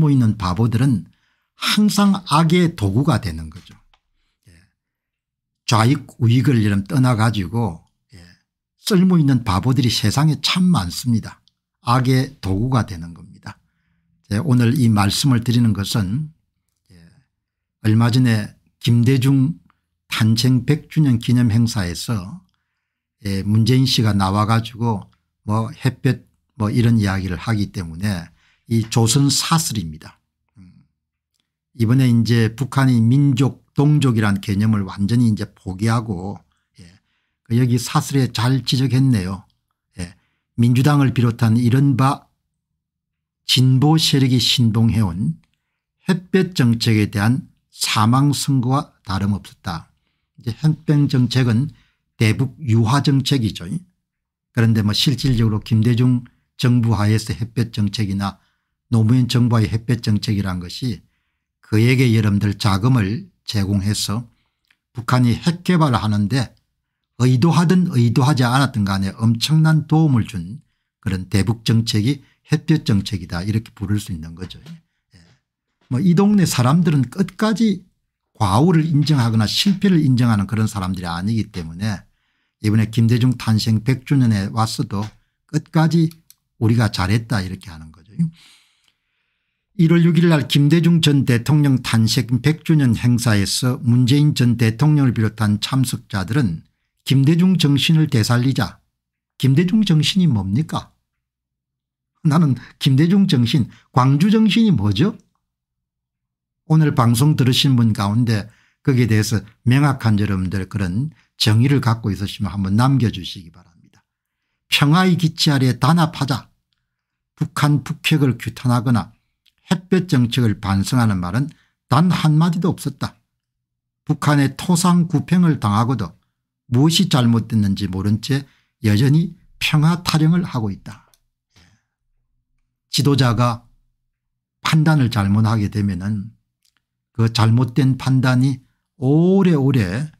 모있는 바보들은 항상 악의 도구가 되는 거죠. 예. 좌익 우익을 이름 떠나가지고 예. 쓸모있는 바보들이 세상에 참 많습니다. 악의 도구가 되는 겁니다. 예, 오늘 이 말씀을 드리는 것은 얼마 전에 김대중 탄생 100주년 기념 행사에서 문재인 씨가 나와가지고 뭐 햇볕 뭐 이런 이야기를 하기 때문에 이 조선 사슬입니다. 이번에 이제 북한이 민족 동족이란 개념을 완전히 이제 포기하고 예. 그 여기 사슬에 잘 지적했네요. 예. 민주당을 비롯한 이른바 진보 세력이 신봉해온 햇볕 정책에 대한 사망 선거와 다름없었다. 이제 햇볕 정책은 대북 유화 정책이죠. 그런데 뭐 실질적으로 김대중 정부 하에서 햇볕 정책이나 노무현 정부의 햇볕 정책이란 것이 그에게 여러분들 자금을 제공해서 북한이 핵 개발을 하는데 의도하든 의도하지 않았든 간에 엄청난 도움을 준 그런 대북 정책이 햇볕 정책이다 이렇게 부를 수 있는 거죠. 예. 뭐이 동네 사람들은 끝까지 과오를 인정하거나 실패를 인정하는 그런 사람들이 아니기 때문에 이번에 김대중 탄생 100주년에 왔어도 끝까지 우리가 잘했다 이렇게 하는 거죠. 1월 6일 날 김대중 전 대통령 탄생 100주년 행사에서 문재인 전 대통령을 비롯한 참석자들은 김대중 정신을 되살리자 김대중 정신이 뭡니까 나는 김대중 정신 광주 정신이 뭐죠 오늘 방송 들으신 분 가운데 거기에 대해서 명확한 여러분들 그런 정의를 갖고 있으시면 한번 남겨주시기 바랍니다. 평화의 기치 아래 단합하자 북한 북핵을 규탄하거나 햇볕 정책을 반성하는 말은 단 한마디도 없었다. 북한의 토상 구팽을 당하고도 무엇이 잘못됐는지 모른 채 여전히 평화 타령을 하고 있다. 지도자가 판단을 잘못하게 되면 그 잘못된 판단이 오래오래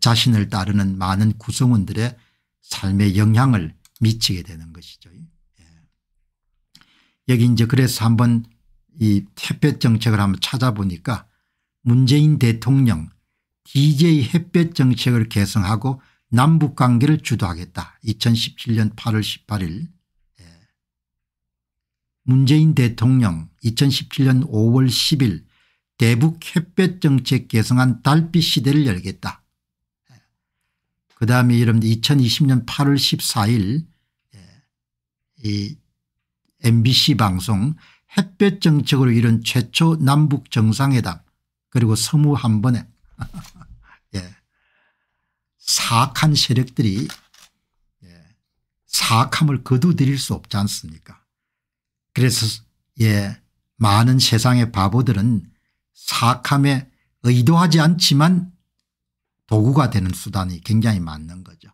자신을 따르는 많은 구성원들의 삶에 영향을 미치게 되는 것이죠. 예. 여기 이제 그래서 한번 이 햇볕 정책을 한번 찾아보니까 문재인 대통령 DJ 햇볕 정책을 개성하고 남북 관계를 주도하겠다. 2017년 8월 18일 문재인 대통령 2017년 5월 10일 대북 햇볕 정책 개성한 달빛 시대를 열겠다. 그 다음에 여러분 들 2020년 8월 14일 이 MBC 방송 햇볕 정책으로 이룬 최초 남북 정상회담 그리고 서무 한 번에 예. 사악한 세력들이 예. 사악함을 거두드릴수 없지 않습니까 그래서 예 많은 세상의 바보들은 사악함에 의도하지 않지만 도구가 되는 수단이 굉장히 많은 거죠.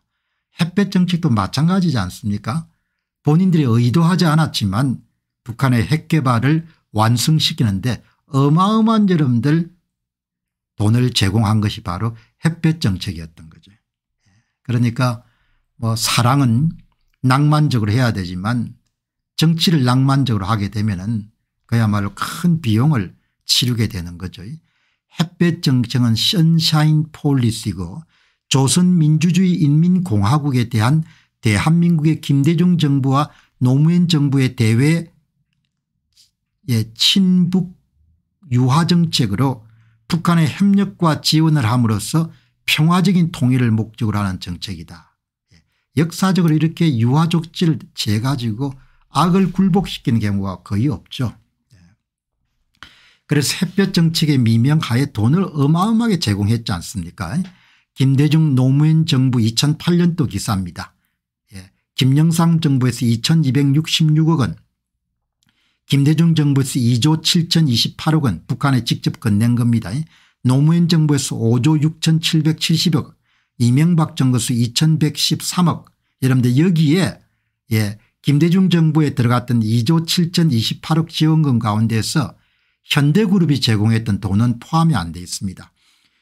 햇볕 정책도 마찬가지지 않습니까 본인들이 의도하지 않았지만 북한의 핵개발을 완성시키는데 어마어마한 여러분들 돈을 제공한 것이 바로 햇볕 정책이었던 거죠. 그러니까 뭐 사랑은 낭만적으로 해야 되지만 정치를 낭만적으로 하게 되면은 그야말로 큰 비용을 치르게 되는 거죠. 햇볕 정책은 선샤인 폴리스이고 조선민주주의 인민공화국에 대한 대한민국의 김대중 정부와 노무현 정부의 대외 예, 친북 유화정책으로 북한의 협력과 지원을 함으로써 평화적인 통일을 목적으로 하는 정책이다. 예, 역사적으로 이렇게 유화족지를 재가지고 악을 굴복시키는 경우가 거의 없죠. 예. 그래서 햇볕 정책의 미명하에 돈을 어마어마하게 제공했지 않습니까 예? 김대중 노무현 정부 2008년도 기사입니다. 예, 김영삼 정부에서 2266억 원 김대중 정부에서 2조 7,028억 은 북한에 직접 건넨 겁니다. 노무현 정부에서 5조 6,770억 이명박 정부에서 2,113억 여러분들 여기에 예, 김대중 정부에 들어갔던 2조 7,028억 지원금 가운데서 현대그룹이 제공했던 돈은 포함이 안 되어 있습니다.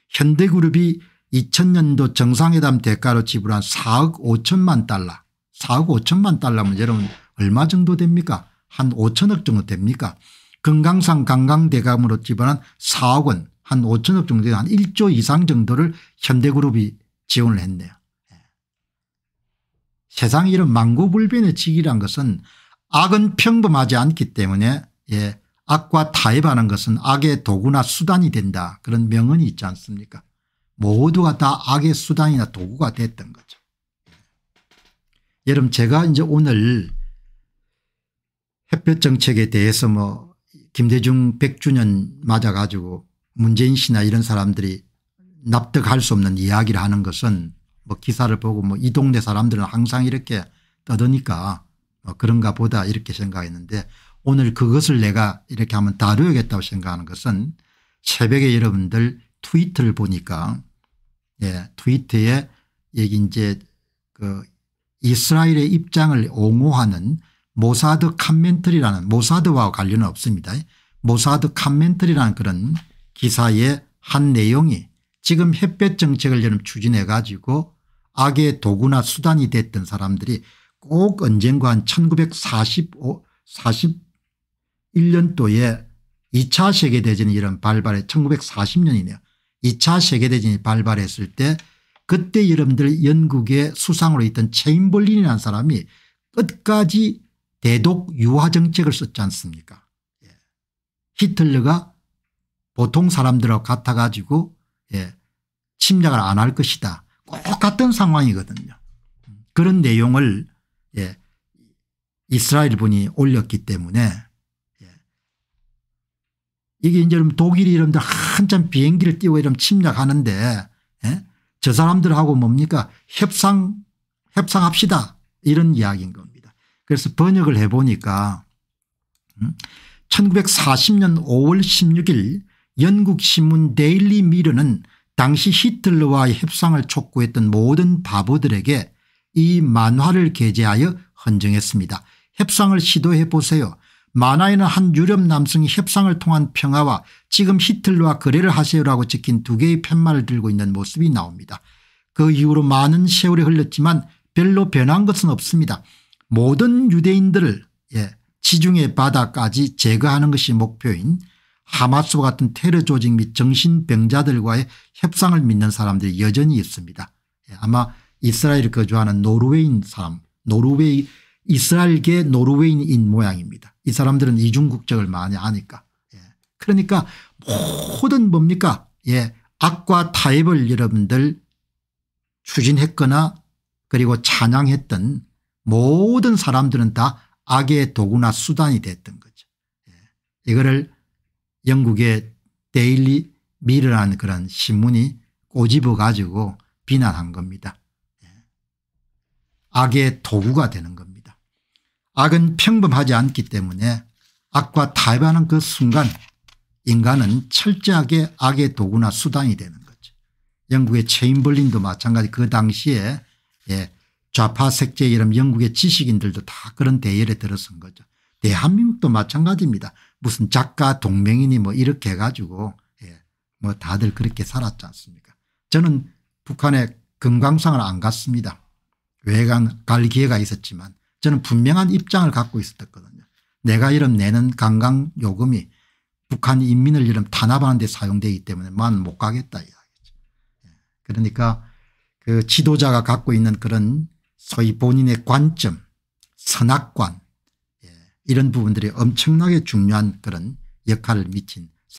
현대그룹이 2000년도 정상회담 대가로 지불한 4억 5천만 달러 4억 5천만 달러면 여러분 얼마 정도 됩니까 한 5천억 정도 됩니까 금강산 관광대감으로 집안한 4억 원한 5천억 정도 한 1조 이상 정도를 현대그룹이 지원을 했네요. 예. 세상 이런 망고불변의 직이란 것은 악은 평범하지 않기 때문에 예, 악과 타협하는 것은 악의 도구나 수단이 된다 그런 명언이 있지 않습니까 모두가 다 악의 수단이나 도구가 됐던 거죠. 여러분 제가 이제 오늘 햇볕 정책에 대해서 뭐 김대중 100주년 맞아 가지고 문재인 씨나 이런 사람들이 납득할 수 없는 이야기를 하는 것은 뭐 기사를 보고 뭐 이 동네 사람들은 항상 이렇게 떠드니까 뭐 그런가 보다 이렇게 생각했는데 오늘 그것을 내가 이렇게 하면 다루야겠다고 생각하는 것은 새벽에 여러분들 트위터를 보니까 예, 트위터에 여기 이제 그 이스라엘의 입장을 옹호하는 모사드 칸멘트리라는 모사드와 관련은 없습니다. 모사드 칸멘트리라는 그런 기사의 한 내용이 지금 햇볕 정책을 좀 추진해 가지고 악의 도구나 수단이 됐던 사람들이 꼭 언젠가 한1 9 4 1년도에 2차 세계대전이 이런 발발해 1940년이네요. 2차 세계대전이 발발했을 때 그때 여러분들 영국의 수상으로 있던 체인볼린이라는 사람이 끝까지 대독 유화 정책을 썼지 않습니까 예. 히틀러가 보통 사람들하고 같아가지고 예. 침략을 안 할 것이다 꼭 같은 상황이거든요 그런 내용을 예. 이스라엘 분이 올렸기 때문에 예. 이게 이제 독일이 이름들 한참 비행기를 띄워 이름 침략하는데 예, 저 사람들하고 뭡니까 협상 협상합시다 이런 이야기인 겁니다. 그래서 번역을 해보니까 1940년 5월 16일 영국 신문 데일리 미르는 당시 히틀러와의 협상을 촉구했던 모든 바보들에게 이 만화를 게재하여 헌정했습니다. 협상을 시도해 보세요. 만화에는 한 유럽 남성이 협상을 통한 평화와 지금 히틀러와 거래를 하세요라고 적힌 두 개의 팻말을 들고 있는 모습이 나옵니다. 그 이후로 많은 세월이 흘렀지만 별로 변한 것은 없습니다. 모든 유대인들을 예, 지중해 바다까지 제거하는 것이 목표인 하마스 와 같은 테러 조직 및 정신병자들과의 협상을 믿는 사람들이 여전히 있습니다. 예, 아마 이스라엘에 거주하는 노르웨이인 사람 노르웨이 이스라엘계 노르웨이인 모양입니다. 이 사람들은 이중국적을 많이 아니까. 예, 그러니까 모든 뭡니까 예, 악과 타협을 여러분들 추진했거나 그리고 찬양했던 모든 사람들은 다 악의 도구나 수단이 됐던 거죠. 예. 이거를 영국의 데일리 미르라는 그런 신문이 꼬집어 가지고 비난한 겁니다. 예. 악의 도구가 되는 겁니다. 악은 평범하지 않기 때문에 악과 타협하는 그 순간 인간은 철저하게 악의 도구나 수단이 되는 거죠. 영국의 체인벌린도 마찬가지 그 당시에 예, 좌파 색제 이름 영국의 지식인들도 다 그런 대열에 들어선 거죠. 대한민국도 마찬가지입니다. 무슨 작가 동맹이니 뭐 이렇게 해가지고 예, 뭐 다들 그렇게 살았지 않습니까 저는 북한에 금강산을안 갔습니다. 외관갈 기회가 있었지만 저는 분명한 입장을 갖고 있었거든요. 내가 이름 내는 관광 요금이 북한 인민을 이름 탄압하는 데 사용되기 때문에 만 못 가겠다 이야기죠. 예, 그러니까 그 지도자가 갖고 있는 그런 소위 본인의 관점 선악관 예, 이런 부분들이 엄청나게 중요한 그런 역할을 미친